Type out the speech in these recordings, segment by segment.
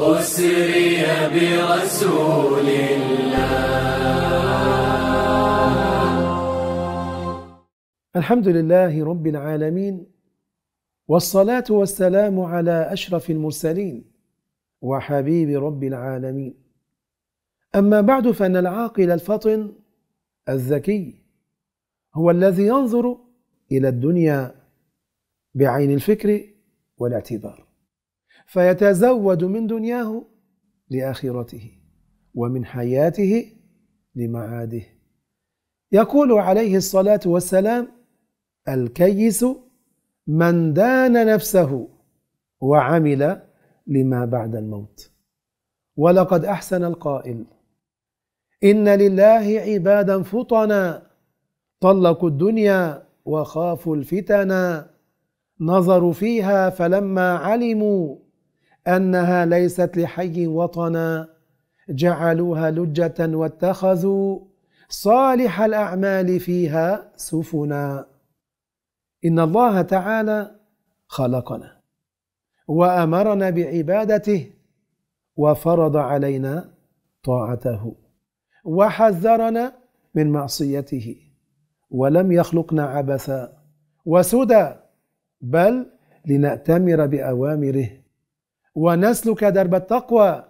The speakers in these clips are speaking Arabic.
أسري برسول الله الحمد لله رب العالمين والصلاة والسلام على أشرف المرسلين وحبيب رب العالمين أما بعد فإن العاقل الفطن الذكي هو الذي ينظر إلى الدنيا بعين الفكر والاعتبار فيتزود من دنياه لاخرته ومن حياته لمعاده يقول عليه الصلاه والسلام الكيس من دان نفسه وعمل لما بعد الموت ولقد احسن القائل ان لله عبادا فطنا طلقوا الدنيا وخافوا الفتنا نظروا فيها فلما علموا أنها ليست لحي وطنا جعلوها لجة واتخذوا صالح الأعمال فيها سفنا إن الله تعالى خلقنا وأمرنا بعبادته وفرض علينا طاعته وحذرنا من معصيته ولم يخلقنا عبثا وسدى بل لنأتمر بأوامره ونسلك درب التقوى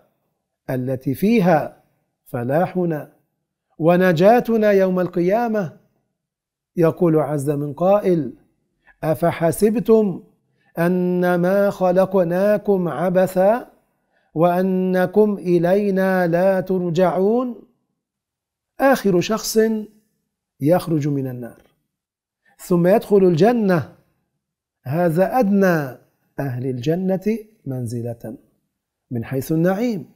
التي فيها فلاحنا ونجاتنا يوم القيامه يقول عز من قائل افحسبتم انما خلقناكم عبثا وانكم الينا لا ترجعون اخر شخص يخرج من النار ثم يدخل الجنه هذا ادنى اهل الجنه منزلة من حيث النعيم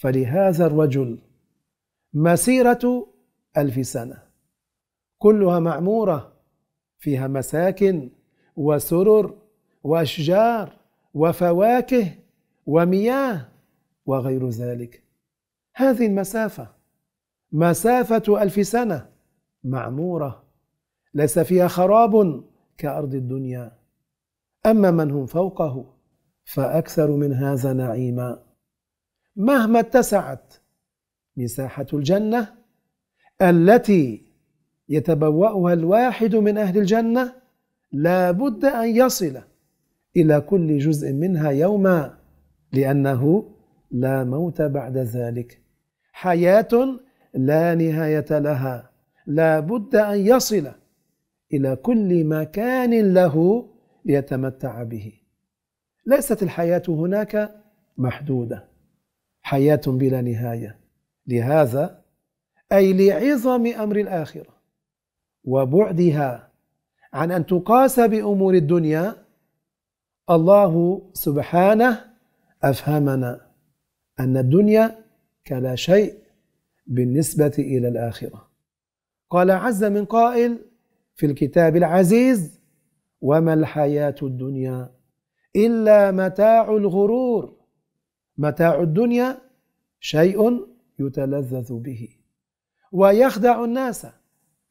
فلهذا الرجل مسيرة ألف سنة كلها معمورة فيها مساكن وسرر وأشجار وفواكه ومياه وغير ذلك هذه المسافة مسافة ألف سنة معمورة ليس فيها خراب كأرض الدنيا أما من هم فوقه فأكثر من هذا نعيما مهما اتسعت مساحة الجنة التي يتبوأها الواحد من أهل الجنة لا بد أن يصل إلى كل جزء منها يوما لأنه لا موت بعد ذلك حياة لا نهاية لها لا بد أن يصل إلى كل مكان له ليتمتع به ليست الحياة هناك محدودة حياة بلا نهاية لهذا أي لعظم أمر الآخرة وبعدها عن أن تقاس بأمور الدنيا الله سبحانه أفهمنا أن الدنيا كلا شيء بالنسبة إلى الآخرة قال عز من قائل في الكتاب العزيز وما الحياة الدنيا إلا متاع الغرور متاع الدنيا شيء يتلذذ به ويخدع الناس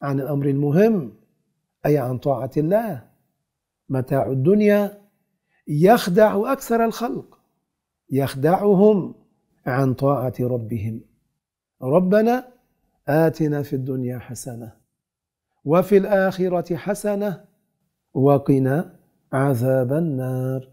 عن الأمر المهم أي عن طاعة الله متاع الدنيا يخدع أكثر الخلق يخدعهم عن طاعة ربهم ربنا آتنا في الدنيا حسنة وفي الآخرة حسنة وقنا عذاب النار